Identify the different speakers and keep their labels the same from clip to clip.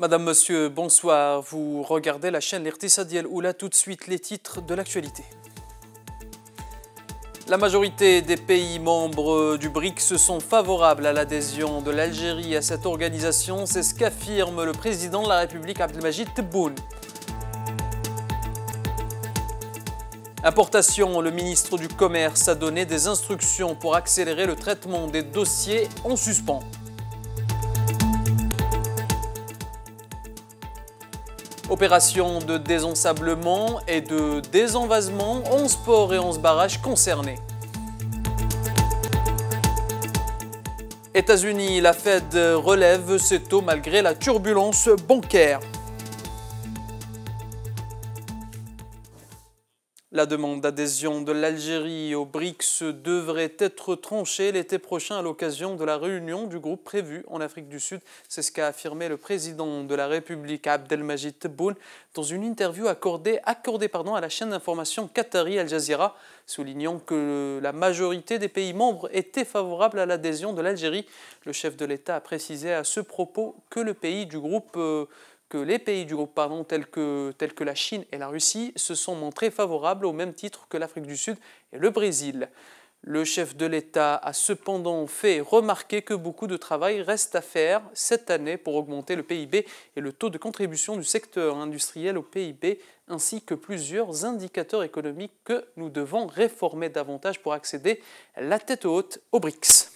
Speaker 1: Madame, Monsieur, bonsoir. Vous regardez la chaîne L'Irtissa où là, Tout de suite, les titres de l'actualité. La majorité des pays membres du BRIC se sont favorables à l'adhésion de l'Algérie à cette organisation. C'est ce qu'affirme le président de la République, Abdelmajid Tebboune. Importation, le ministre du Commerce a donné des instructions pour accélérer le traitement des dossiers en suspens. Opération de désensablement et de désenvasement, 11 ports et 11 barrages concernés. États-Unis, la Fed relève ses taux malgré la turbulence bancaire. La demande d'adhésion de l'Algérie au BRICS devrait être tranchée l'été prochain à l'occasion de la réunion du groupe prévue en Afrique du Sud. C'est ce qu'a affirmé le président de la République Abdelmajid Tebboune dans une interview accordée, accordée pardon, à la chaîne d'information Qatari Al Jazeera, soulignant que la majorité des pays membres étaient favorables à l'adhésion de l'Algérie. Le chef de l'État a précisé à ce propos que le pays du groupe euh, que les pays du groupe tels, que, que la Chine et la Russie se sont montrés favorables au même titre que l'Afrique du Sud et le Brésil. Le chef de l'État a cependant fait remarquer que beaucoup de travail reste à faire cette année pour augmenter le PIB et le taux de contribution du secteur industriel au PIB, ainsi que plusieurs indicateurs économiques que nous devons réformer davantage pour accéder la tête haute aux BRICS.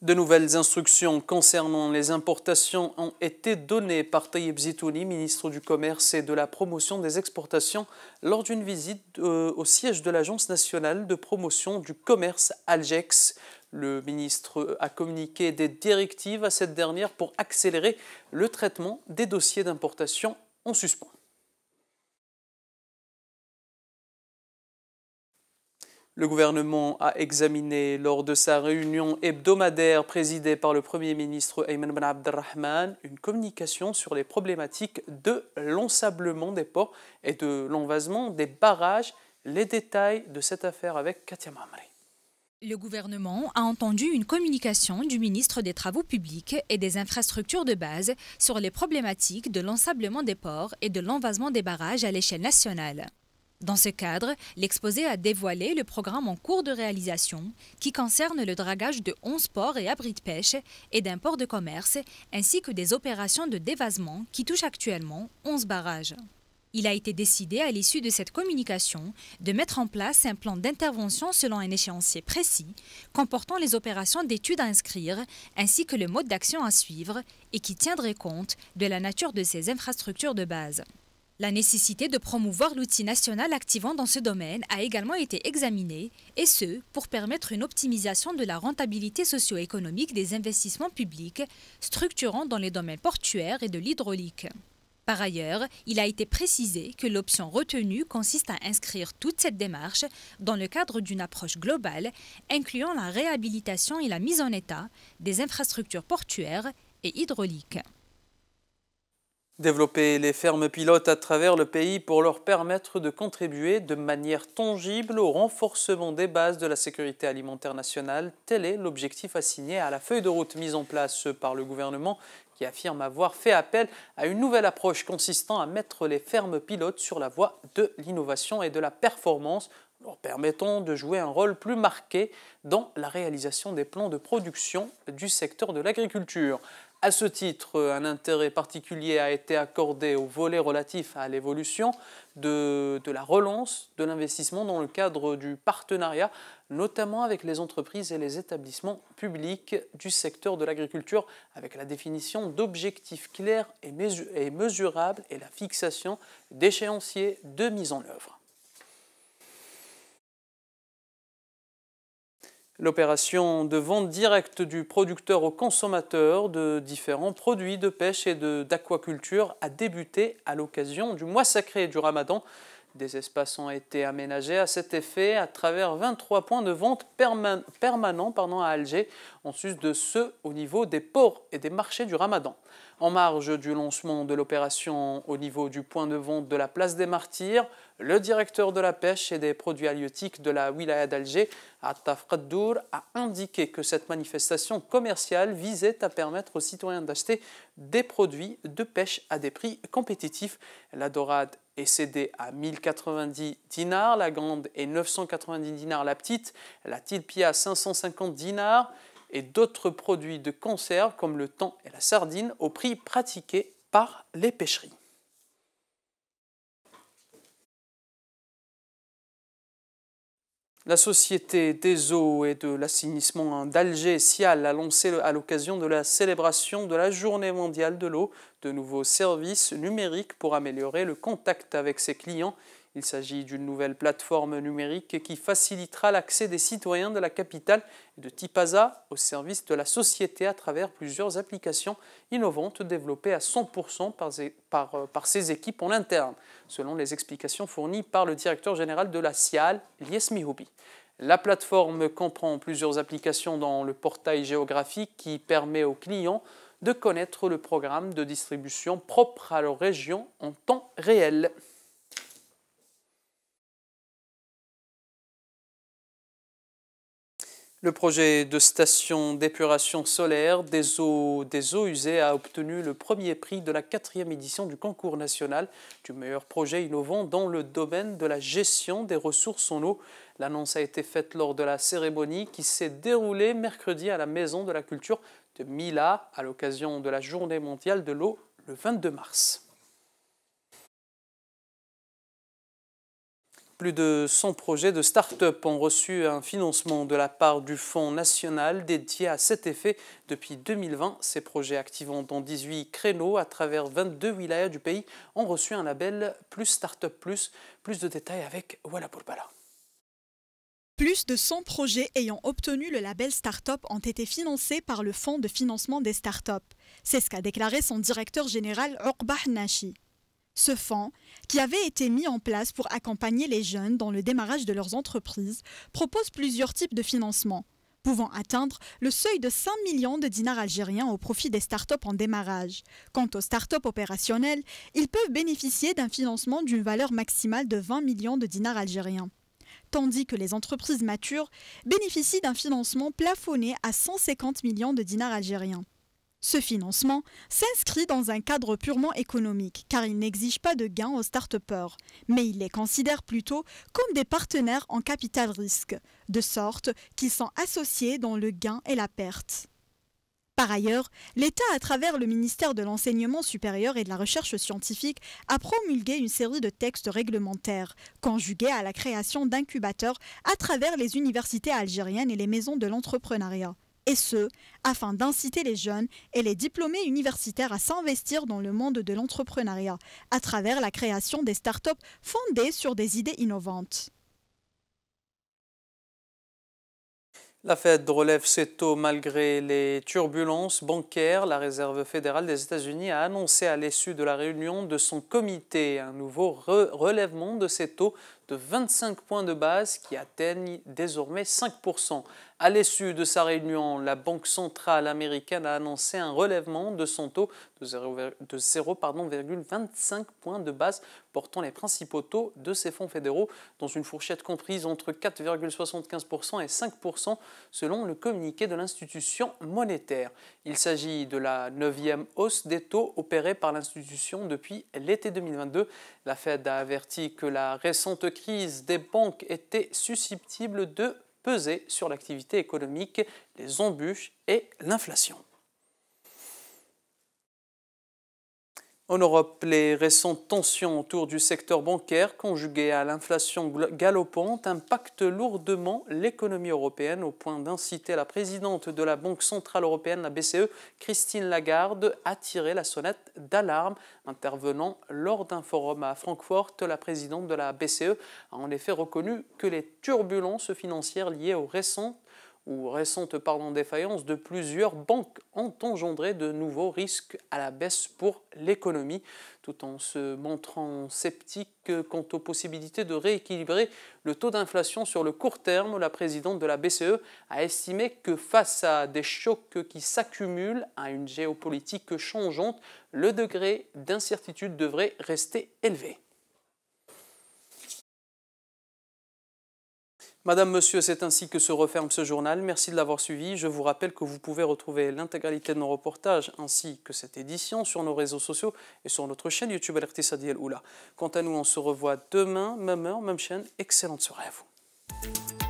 Speaker 1: De nouvelles instructions concernant les importations ont été données par Tayyip Zitouni, ministre du Commerce et de la Promotion des Exportations, lors d'une visite euh, au siège de l'Agence nationale de promotion du commerce Algex. Le ministre a communiqué des directives à cette dernière pour accélérer le traitement des dossiers d'importation en suspens. Le gouvernement a examiné lors de sa réunion hebdomadaire présidée par le Premier ministre Ayman Ben Abdelrahman une communication sur les problématiques de l'ensablement des ports et de l'envasement des barrages. Les détails de cette affaire avec Katia Mamri.
Speaker 2: Le gouvernement a entendu une communication du ministre des Travaux publics et des infrastructures de base sur les problématiques de l'ensablement des ports et de l'envasement des barrages à l'échelle nationale. Dans ce cadre, l'exposé a dévoilé le programme en cours de réalisation qui concerne le dragage de 11 ports et abris de pêche et d'un port de commerce, ainsi que des opérations de dévasement qui touchent actuellement 11 barrages. Il a été décidé à l'issue de cette communication de mettre en place un plan d'intervention selon un échéancier précis, comportant les opérations d'études à inscrire ainsi que le mode d'action à suivre et qui tiendrait compte de la nature de ces infrastructures de base. La nécessité de promouvoir l'outil national activant dans ce domaine a également été examinée, et ce, pour permettre une optimisation de la rentabilité socio-économique des investissements publics structurant dans les domaines portuaires et de l'hydraulique. Par ailleurs, il a été précisé que l'option retenue consiste à inscrire toute cette démarche dans le cadre d'une approche globale incluant la réhabilitation et la mise en état des infrastructures portuaires et hydrauliques.
Speaker 1: Développer les fermes pilotes à travers le pays pour leur permettre de contribuer de manière tangible au renforcement des bases de la sécurité alimentaire nationale, tel est l'objectif assigné à la feuille de route mise en place par le gouvernement qui affirme avoir fait appel à une nouvelle approche consistant à mettre les fermes pilotes sur la voie de l'innovation et de la performance leur permettant de jouer un rôle plus marqué dans la réalisation des plans de production du secteur de l'agriculture. À ce titre, un intérêt particulier a été accordé au volet relatif à l'évolution de, de, la relance de l'investissement dans le cadre du partenariat, notamment avec les entreprises et les établissements publics du secteur de l'agriculture, avec la définition d'objectifs clairs et, mesurables et la fixation d'échéanciers de mise en œuvre. L'opération de vente directe du producteur au consommateur de différents produits de pêche et d'aquaculture a débuté à l'occasion du mois sacré du ramadan. Des espaces ont été aménagés à cet effet à travers 23 points de vente permanents à Alger. On de ceux au niveau des ports et des marchés du ramadan. En marge du lancement de l'opération au niveau du point de vente de la place des Martyrs, le directeur de la pêche et des produits halieutiques de la wilaya d'Alger, Attaf Qaddour, a indiqué que cette manifestation commerciale visait à permettre aux citoyens d'acheter des produits de pêche à des prix compétitifs. La dorade est cédée à 1090 dinars, la grande est 990 dinars la petite, la tilpia 550 dinars et d'autres produits de conserve comme le thon et la sardine au prix pratiqué par les pêcheries. La Société des eaux et de l'assainissement d'Alger, SIAL, a lancé à l'occasion de la célébration de la Journée mondiale de l'eau de nouveaux services numériques pour améliorer le contact avec ses clients il s'agit d'une nouvelle plateforme numérique qui facilitera l'accès des citoyens de la capitale et de Tipaza au service de la société à travers plusieurs applications innovantes développées à 100% par, par, ses euh, équipes en interne, selon les explications fournies par le directeur général de la CIAL, Lies Houbi. La plateforme comprend plusieurs applications dans le portail géographique qui permet aux clients de connaître le programme de distribution propre à leur région en temps réel. Le projet de station d'épuration solaire des eaux, des eaux usées a obtenu le premier prix de la quatrième édition du concours national du meilleur projet innovant dans le domaine de la gestion des ressources en eau. L'annonce a été faite lors de la cérémonie qui s'est déroulée mercredi à la Maison de la Culture de Mila à l'occasion de la Journée mondiale de l'eau le 22 mars. Plus de 100 projets de start-up ont reçu un financement de la part du Fonds national dédié à cet effet depuis 2020. Ces projets activant dans 18 créneaux à travers 22 wilayas du pays ont reçu un label Plus Start-up Plus. Plus de détails avec Walla Plus de 100 projets ayant
Speaker 3: obtenu le label start-up ont été financés par le Fonds de financement des start-up. C'est ce qu'a déclaré son directeur général Orba Nashi. Ce fonds, qui avait été mis en place pour accompagner les jeunes dans le démarrage de leurs entreprises, propose plusieurs types de financements, pouvant atteindre le seuil de 5 millions de dinars algériens au profit des start-up en démarrage. Quant aux start-up opérationnelles, ils peuvent bénéficier d'un financement d'une valeur maximale de 20 millions de dinars algériens tandis que les entreprises matures bénéficient d'un financement plafonné à 150 millions de dinars algériens. Ce financement s'inscrit dans un cadre purement économique, car il n'exige pas de gains aux start-upers, mais il les considère plutôt comme des partenaires en capital risque, de sorte qu'ils sont associés dans le gain et la perte. Par ailleurs, l'État, à travers le ministère de l'Enseignement supérieur et de la Recherche scientifique, a promulgué une série de textes réglementaires, conjugués à la création d'incubateurs à travers les universités algériennes et les maisons de l'entrepreneuriat et ce, afin d'inciter les jeunes et les diplômés universitaires à s'investir dans le monde de l'entrepreneuriat, à travers la création des start startups fondées sur des idées innovantes.
Speaker 1: La Fed relève ses taux malgré les turbulences bancaires. La Réserve fédérale des États-Unis a annoncé à l'issue de la réunion de son comité un nouveau relèvement de ses taux de 25 points de base qui atteignent désormais 5%. À l'issue de sa réunion, la Banque centrale américaine a annoncé un relèvement de son taux de 0,25 points de base, portant les principaux taux de ses fonds fédéraux dans une fourchette comprise entre 4,75% et 5% selon le communiqué de l'institution monétaire. Il s'agit de la neuvième hausse des taux opérée par l'institution depuis l'été 2022. La Fed a averti que la récente crise des banques étaient susceptibles de peser sur l'activité économique, les embûches et l'inflation. En Europe, les récentes tensions autour du secteur bancaire, conjuguées à l'inflation galopante, impactent lourdement l'économie européenne au point d'inciter la présidente de la Banque centrale européenne, la BCE, Christine Lagarde, à tirer la sonnette d'alarme. Intervenant lors d'un forum à Francfort, la présidente de la BCE a en effet reconnu que les turbulences financières liées aux récentes ou récente en défaillance de plusieurs banques ont engendré de nouveaux risques à la baisse pour l'économie, tout en se montrant sceptique quant aux possibilités de rééquilibrer le taux d'inflation sur le court terme. La présidente de la BCE a estimé que face à des chocs qui s'accumulent, à une géopolitique changeante, le degré d'incertitude devrait rester élevé. Madame, Monsieur, c'est ainsi que se referme ce journal. Merci de l'avoir suivi. Je vous rappelle que vous pouvez retrouver l'intégralité de nos reportages ainsi que cette édition sur nos réseaux sociaux et sur notre chaîne YouTube Alerté Sadiel Oula. Quant à nous, on se revoit demain, même heure, même chaîne. Excellente soirée à vous.